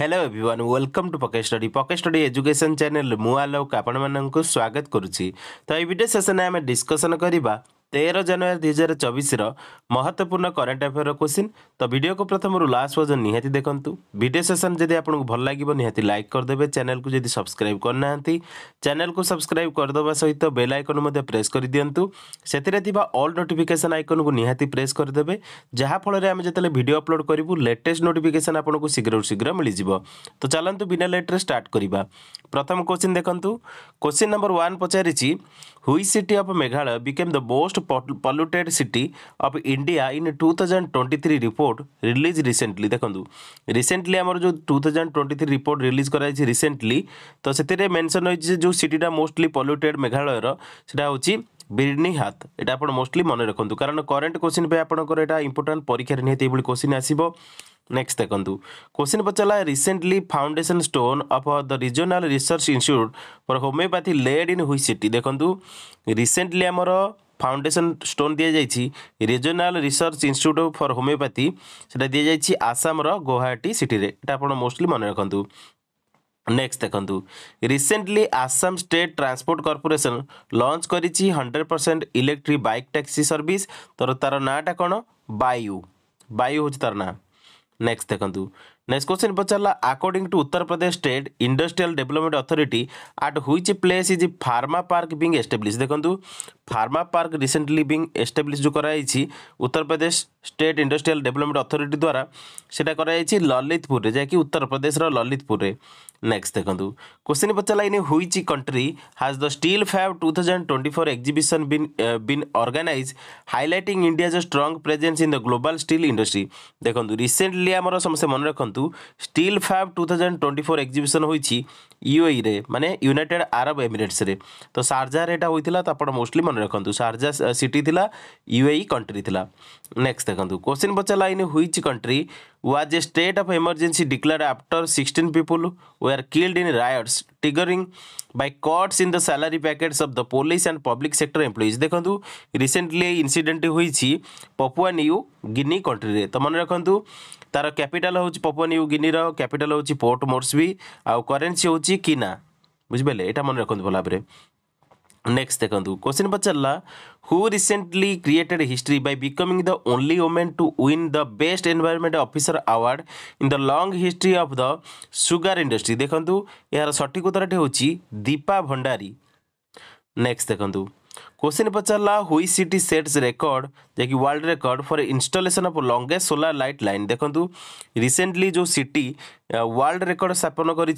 Hello everyone welcome to pocket study pocket study education channel ମୁଁ ଆଲୋକ ଆପଣମାନଙ୍କୁ ସ୍ୱାଗତ କରୁଛି ତ ଏଇ ଭିଡ଼ିଓ ସେସନ୍ରେ ଆମେ ଡିସ୍କସନ୍ କରିବା তের জানুয়ারি দুই হাজার চবিশর মহত্বপূর্ণ করেন্ট আফেয়ার কোশ্চিন তো ভিডিওকে প্রথমর লাস্ট পর্যন্ত নিহতি দেখুন ভিডিও সেসন যদি আপনার ভাল লাগবে নিহতি লাইক করেদেবে চ্যানেলকে যদি সবসক্রাইব করুনা চ্যানেলকে সবসক্রাইব করেদেবা সহিত বেল আইকন মধ্যে প্রেস করে দিও সেতিরে থাকা অল নোটিফিকেসন আইকনকে নিহতি প্রেস করেদেবে যাফলে আমি যেতে ভিডিও অপলোড করবু লেটেস্ট নোটিফিকেসন আপনার শীঘ্র শীঘ্র মিলিযোগ তো চলতু বিনা লেটরে স্টার্ট করা প্রথম কোশ্চিন দেখুন কোশ্চিন নম্বর ওয়ান পচারিছি which city of Meghalaya became the most polluted city of India in 2023 report released recently ଦେଖନ୍ତୁ recently ଆମର ଯେଉଁ 2023 report release କରାଯାଇଛି recently ତ ସେଥିରେ mention ହୋଇଛି ଯେ ଯେଉଁ ସିଟିଟା mostly polluted ମେଘାଳୟର ସେଟା ହେଉଛି ବିର୍ନି ହାତ ଏଇଟା ଆପଣ ମୋଷ୍ଟଲି ମନେ ରଖନ୍ତୁ କାରଣ କରେଣ୍ଟ କୋଶ୍ଚିନ୍ ପାଇଁ ଆପଣଙ୍କର ଏଇଟା ଇମ୍ପୋର୍ଟାଣ୍ଟ ପରୀକ୍ଷାରେ ନିହାତି ଏଇଭଳି କୋଶ୍ଚିନ୍ ଆସିବ নেক্সট দেখুন কোশ্চিন পচারা recently foundation stone of the regional research institute for homeopathy laid in which city দেখুন রিসেন্টলি আমার ফাউন্ডেসন স্টোন দিয়েছি regional research institute for homeopathy সেটা দিয়েছি আসামর গুয়াহাটি সিটিরে এটা আপনার মোস্টলি মনে রাখতু নেক্সট দেখুন recently Assam state transport corporation launch করেছি hundred percent electric bike taxi service তোর তার নাঁটা কোণ বায়ু বায়ু হচ্ছে তার নাঁ ନେକ୍ସଟ ଦେଖନ୍ତୁ ନେକ୍ସଟ କ୍ୱେଶ୍ଚିନ୍ ପଚାରିଲା according to Uttar Pradesh state industrial development authority at which place is pharma park being establish ଦେଖନ୍ତୁ pharma park recently being establish ଯେଉଁ କରାଯାଇଛି Uttar Pradesh state industrial development authority ଦ୍ୱାରା ସେଇଟା କରାଯାଇଛି ଲଲିତପୁରରେ ଯାହାକି ଉତ୍ତରପ୍ରଦେଶର ଲଲିତପୁରରେ ନେକ୍ସଟ ଦେଖନ୍ତୁ କୋଶ୍ଚିନ୍ ପଚାରିଲା in which country has the steel Fab two thousand twenty four exhibition bin bin organise ହାଇଲାଇଟିଂ India's strong presence in the global steel industry ଦେଖନ୍ତୁ ରିସେଣ୍ଟଲି ଆମର ସମସ୍ତେ ମନେ ରଖନ୍ତୁ steel Fab two thousand twenty four exhibition ହୋଇଛି ୟୁଏଇରେ ମାନେ United Arab ଏମିରେଟ୍ସରେ ତ ସାରଜାରେ ଏଇଟା ହୋଇଥିଲା ତ ଆପଣ ମୋଷ୍ଟଲି ମନେ ରଖନ୍ତୁ ସାରଜା ସିଟି ଥିଲା ୟୁଏଇ କଣ୍ଟ୍ରି ଥିଲା ନେକ୍ସଟ देखो क्वेश्चन पचारा in which country was a state of emergency declared after sixteen people were killed in riots टिगरिंग by cuts in the salary packets of the police and public sector employees देखो recently incident हो Papua New Guinea country तो मन रखु तार capital हूँ Papua New Guinea capital हूँ Port Moresby आउ करेन्सी हूँ किना बुझिपारे यहाँ मन रखु भल भाव Next, the question was who recently created history by becoming the only woman to win the best environment officer award in the long history of the sugar industry. দেখন্তু এর সঠিক উত্তরটি হচ্ছে দীপা ভণ্ডারী নেক্সট দেখন্তু क्वेश्चन पचारा हुई सिटी सेट्स रेकर्ड जैक world record for installation of longest solar light line देखो recently जो city world record स्थापन कर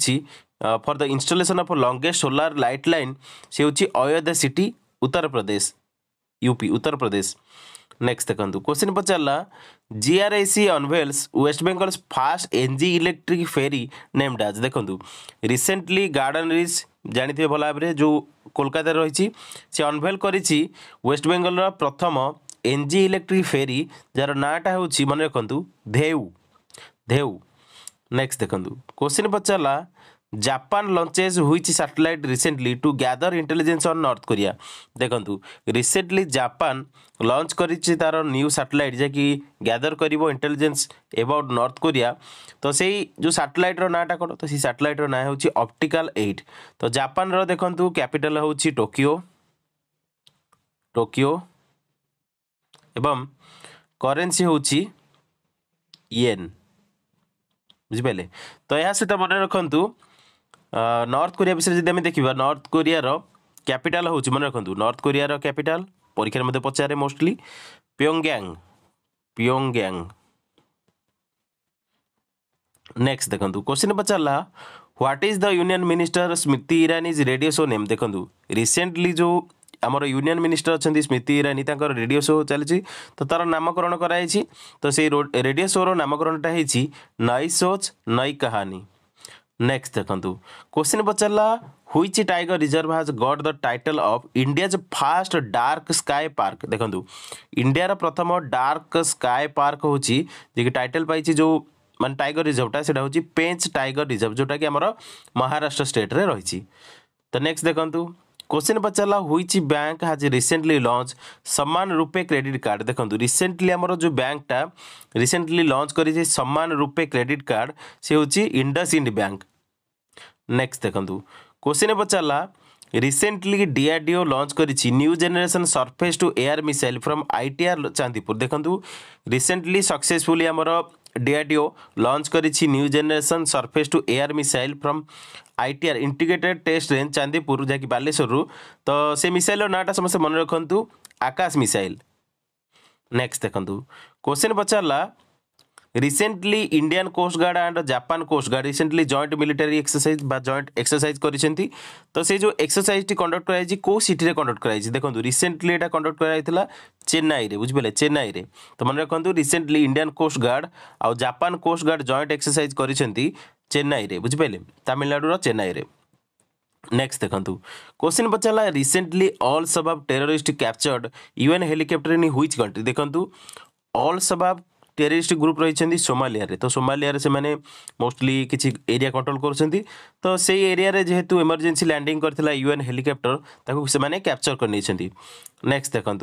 for the installation of longest solar light line से हूँ Ayodhya city Uttar Pradesh UP Uttar Pradesh next देखो क्वेश्चन पचारा G R I C unveils West Bengal first N G electric ferry name does देखो recently garden ridge জাঁথিবে ভাল ভাবে যে কলকাতায় রয়েছে সে অনভেল করেছি ওয়েস্ট বেঙ্গলর প্রথম এনজি ইলেকট্রিক ফেরি যার নাঁটা হচ্ছে মনে রাখতু ধেউ ধেউ নেক্সট দেখুন কোশ্চিন পচারা Japan launches which satellite recently to gather intelligence on North Korea ଦେଖନ୍ତୁ ରିସେଣ୍ଟଲି ଜାପାନ ଲଞ୍ଚ କରିଛି ତା'ର ନ୍ୟୁ ସାଟେଲାଇଟ୍ ଯାହାକି ଗ୍ୟାଦର କରିବ ଇଣ୍ଟେଲିଜେନ୍ସ ଏବାଉଟ୍ ନର୍ଥ କୋରିଆ ତ ସେଇ ଯେଉଁ ସାଟେଲାଇଟ୍ର ନାଁଟା କ'ଣ ତ ସେଇ ସାଟେଲାଇଟ୍ର ନାଁ ହେଉଛି ଅପ୍ଟିକାଲ୍ ଏଇଟ୍ ତ ଜାପାନର ଦେଖନ୍ତୁ କ୍ୟାପିଟାଲ୍ ହେଉଛି ଟୋକିଓ ଟୋକିଓ ଏବଂ କରେନ୍ସି ହେଉଛି ଇଏନ୍ ବୁଝିପାରିଲେ ତ ଏହା ସହିତ ମନେ ରଖନ୍ତୁ নর্থ কোরিয়া বিষয়ে যদি আমি দেখিবা নর্থ কোরিয়ার ক্যাপিটাল হচ্ছে মনে রাখুন নর্থ কোরিয়ার ক্যাপিটাল পরীক্ষার মধ্যে পচারে মোস্টলি পিওংগ্যাং পিওংগ্যাং নেক্সট দেখুন কোশ্চিন পচারা what is the union minister Smriti Irani radio show name দেখুন রিসেন্টলি যে আমার ইউনিয়ন মিনিষ্টর অনেক স্মৃতি ইরানি তাঁর রেডিও শো চালছে তো তার নামকরণ করা হয়েছে তো সেই রেডিও শোর নামকরণটা হয়েছে নই সোচ নই কাহানী नेक्स्ट देखु क्वेश्चन पचारा which tiger reserve has got the title of India's first dark sky park देखु इंडिया प्रथम डार्क स्काए पार्क हूँ टाइटल पाई जो मान टाइगर रिजर्वटा से पेंच टाइगर रिजर्व जोटा कि आम महाराष्ट्र स्टेट्रे रही तो नेक्स्ट देखु क्वेश्चन नंबर चला हुई बैंक हाज recently launch Samman RuPay credit card देखो रिसेंटली आमर जो बैंकटा रिसेंटली लंच कर सम्मान रूपे क्रेडिट कार्ड से हूँ इंडसइंड बैंक नेक्स्ट देखो question number recently DRDO launch कर new generation surface to air missile from ITR Chandipur देखो रिसेंटली सक्सेसफुली आमर ডিআরডিও লঞ্চ করেছি new generation surface to air missile from ITR integrated test range Chandipur যাকি বালেশ্বরରୁ তো সে মিসাইলর নাঁটা সমস্তে মনে রাখন্তু আকাশ মিসাইল নেক্সট দেখন্তু কোশ্চেন পচারলা recently Indian coastguard and Japan coastguard recently joint military exercise বা জয়েন্ট এক্সরসাইজ করেছেন তো সেই যে এক্সরসাইজটি কন্ডক্ট করা হয়েছে কেউ সিটিরে কন্ডক্ট করা হয়েছে দেখুন রিসেন্টলি এটা কন্ডক্ট করা হয়েছিল ଚେନ୍ନାଇରେ ବୁଝିପାରିଲେ ଚେନ୍ନାଇରେ ତ ମନେ ରଖନ୍ତୁ ରିସେଣ୍ଟଲି ଇଣ୍ଡିଆନ୍ କୋଷ୍ଟ ଗାର୍ଡ଼ ଆଉ Japan coast guard joint exercise କରିଛନ୍ତି ଚେନ୍ନାଇରେ ବୁଝିପାରିଲେ ତାମିଲନାଡ଼ୁର ଚେନ୍ନାଇରେ ନେକ୍ସଟ ଦେଖନ୍ତୁ କୋଶ୍ଚିନ୍ ପଚାରିଲା recently Al Shabaab terrorist captured UN helicopter in which country ଦେଖନ୍ତୁ ଅଲ୍ ସବାବ টেরোরিস্ট গ্রুপ রয়েছেন সোমালিয়ারে তো সোমালিয়ারে সে মোস্টলি কিছু এরিয়া কন্ট্রোল করছেন তো সেই এরিয়ারে যেহেতু এমর্জেন্সি ল্যান্ডিং করে ইউএন হেলিকপ্টর তাকে সে ক্যাপচর করে নিয়েছেন নেক্সট দেখুন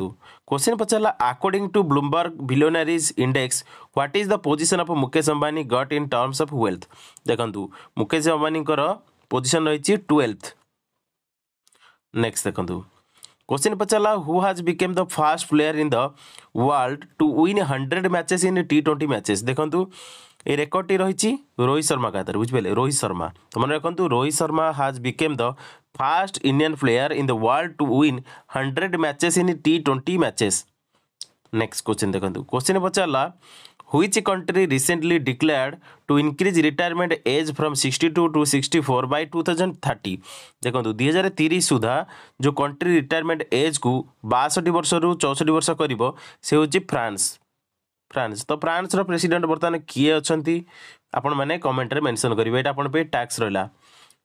কোশ্চিন পচারা according to Bloomberg ভিলিওনারিজ index what is the position of Mukesh Ambani got in terms of wealth ଦେଖନ୍ତୁ ମୁକେଶ ଅମ୍ବାନୀଙ୍କର ପୋଜିସନ୍ ରହିଛି ଟୁଏଲ୍ଥ ନେକ୍ସଟ ଦେଖନ୍ତୁ क्वेश्चन पचारा who who became the first player in the world to win hundred matches in T twenty matches देखो ये रेकर्डटी रही रोहित शर्मा का बुझे रोहित शर्मा तो मैंने रखु Rohit Sharma has became the first Indian player in the world to win hundred matches in T twenty matches next question देखो question पचारा which country recently declared to increase retirement age from 62 to 64 by 2030 ଦେଖନ୍ତୁ ଦୁଇ ହଜାର ତିରିଶ ସୁଦ୍ଧା ଯେଉଁ country retirement ଏଜ୍କୁ ବାଷଠି ବର୍ଷରୁ ଚଉଷଠି ବର୍ଷ କରିବ ସେ ହେଉଛି ଫ୍ରାନ୍ସ ଫ୍ରାନ୍ସ ତ ଫ୍ରାନ୍ସର ପ୍ରେସିଡେଣ୍ଟ ବର୍ତ୍ତମାନ କିଏ ଅଛନ୍ତି ଆପଣମାନେ କମେଣ୍ଟରେ ମେନସନ୍ କରିବେ ଏଇଟା ଆପଣଙ୍କ ପାଇଁ ଟ୍ୟାକ୍ସ ରହିଲା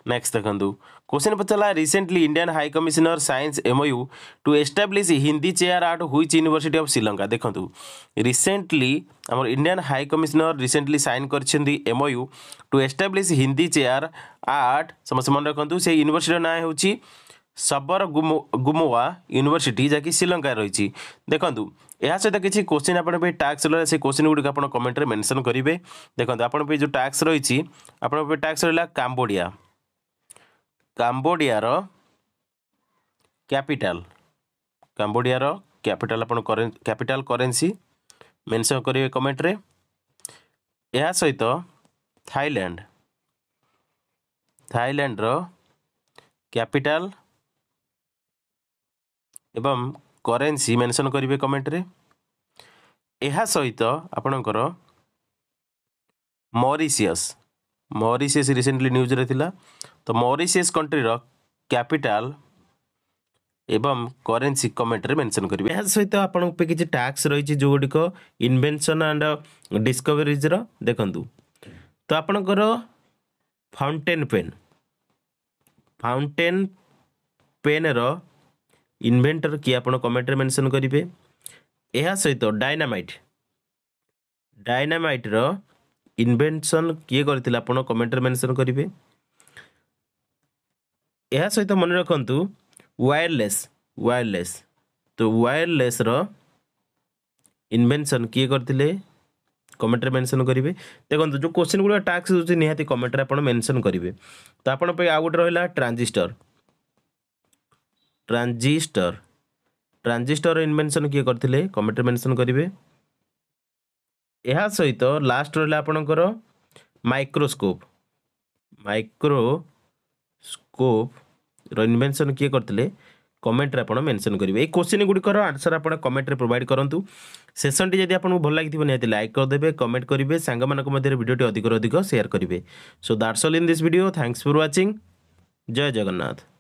नेक्स्ट देखु क्वेश्चन पचारा recently Indian high commissioner signs MoU to establish Hindi chair at which university of Sri देखूँ रिसेंटली आम Indian high commissioner recently sign कर to establish Hindi chair at समस्त मन रखु से यूनिवर्सिटी ना हूँ ସବର ଗୁମୁଆ ୟୁନିଭର୍ସିଟି ଯାହାକି ଶ୍ରୀଲଙ୍କାରେ ରହିଛି ଦେଖନ୍ତୁ ଏହା ସହିତ କିଛି କୋଶ୍ଚିନ୍ ଆପଣଙ୍କ ପାଇଁ ଟ୍ୟାକ୍ସ ରହିଲା ସେ କୋଶ୍ଚିନ୍ ଗୁଡ଼ିକ ଆପଣ କମେଣ୍ଟରେ ମେନସନ୍ କରିବେ ଦେଖନ୍ତୁ ଆପଣଙ୍କ ପାଇଁ आप ଟ୍ୟାକ୍ସ ରହିଛି ଆପଣଙ୍କ ପାଇଁ ଟ୍ୟାକ୍ସ ରହିଲା କାମ୍ବୋଡ଼ିଆ କାମ୍ବୋଡ଼ିଆର କ୍ୟାପିଟାଲ କାମ୍ବୋଡ଼ିଆର କ୍ୟାପିଟାଲ ଆପଣ କ୍ୟାପିଟାଲ କରେନ୍ସି ମେନସନ୍ କରିବେ କମେଣ୍ଟରେ ଏହା ସହିତ ଥାଇଲ୍ୟାଣ୍ଡ ଥାଇଲ୍ୟାଣ୍ଡର କ୍ୟାପିଟାଲ ଏବଂ କରେନ୍ସି ମେନସନ୍ କରିବେ କମେଣ୍ଟରେ ଏହା ସହିତ ଆପଣଙ୍କର ମରିସିୟସ୍ ମରିସିୟସ୍ ରିସେଣ୍ଟଲି ନ୍ୟୁଜ୍ରେ ଥିଲା ତ ମରିସିୟସ୍ କଣ୍ଟ୍ରିର କ୍ୟାପିଟାଲ ଏବଂ କରେନ୍ସି କମେଣ୍ଟରେ ମେନ୍ସନ୍ କରିବେ ଏହା ସହିତ ଆପଣଙ୍କ ପାଇଁ କିଛି ଟ୍ୟାକ୍ସ ରହିଛି ଯେଉଁଗୁଡ଼ିକ ଇନଭେନସନ୍ ଆଣ୍ଡ ଡିସ୍କଭରିଜ୍ର ଦେଖନ୍ତୁ ତ ଆପଣଙ୍କର ଫାଉଣ୍ଟେନ୍ ପେନ୍ ଫାଉଣ୍ଟେନ୍ ପେନ୍ର ଇନଭେଣ୍ଟର କିଏ ଆପଣ କମେଣ୍ଟରେ ମେନସନ୍ କରିବେ ଏହା ସହିତ ଡାଇନାମାଇଟ୍ ଡାଇନାମାଇଟ୍ର ଇନଭେନସନ୍ କିଏ କରିଥିଲେ ଆପଣ କମେଣ୍ଟରେ ମେନସନ୍ କରିବେ ଏହା ସହିତ ମନେ ରଖନ୍ତୁ ୱାୟାରଲେସ୍ ୱାୟାରଲେସ୍ ତ ୱାୟାରଲେସ୍ର ଇନଭେନସନ୍ କିଏ କରିଥିଲେ କମେଣ୍ଟରେ ମେନସନ୍ କରିବେ ଦେଖନ୍ତୁ ଯେଉଁ କୋଶ୍ଚିନ୍ ଗୁଡ଼ିକ ଟାକ୍ସ ଦେଉଛି ନିହାତି କମେଣ୍ଟରେ ଆପଣ ମେନସନ୍ କରିବେ ତ ଆପଣଙ୍କ ପାଇଁ ଆଉ ଗୋଟେ ରହିଲା ଟ୍ରାଞ୍ଜିଷ୍ଟର ଟ୍ରାଞ୍ଜିଷ୍ଟର ଟ୍ରାଞ୍ଜିଷ୍ଟର ଇନଭେନସନ୍ କିଏ କରିଥିଲେ କମେଣ୍ଟରେ ମେନସନ୍ କରିବେ ଏହା ସହିତ ଲାଷ୍ଟ ରହିଲା ଆପଣଙ୍କର ମାଇକ୍ରୋସ୍କୋପ୍ ମାଇକ୍ରୋସ୍କୋପ୍ର ଇନଭେନସନ୍ କିଏ କରିଥିଲେ କମେଣ୍ଟରେ ଆପଣ ମେନସନ୍ କରିବେ ଏଇ କୋଶ୍ଚିନ୍ ଗୁଡ଼ିକର ଆନ୍ସର୍ ଆପଣ କମେଣ୍ଟରେ ପ୍ରୋଭାଇଡ଼ କରନ୍ତୁ ସେସନ୍ଟି ଯଦି ଆପଣଙ୍କୁ ଭଲ ଲାଗିଥିବ ନିହାତି ଲାଇକ୍ କରିଦେବେ କମେଣ୍ଟ କରିବେ ସାଙ୍ଗମାନଙ୍କ ମଧ୍ୟରେ ଭିଡ଼ିଓଟି ଅଧିକରୁ ଅଧିକ ସେୟାର କରିବେ so that's all in this video thanks for watching ଜୟ ଜଗନ୍ନାଥ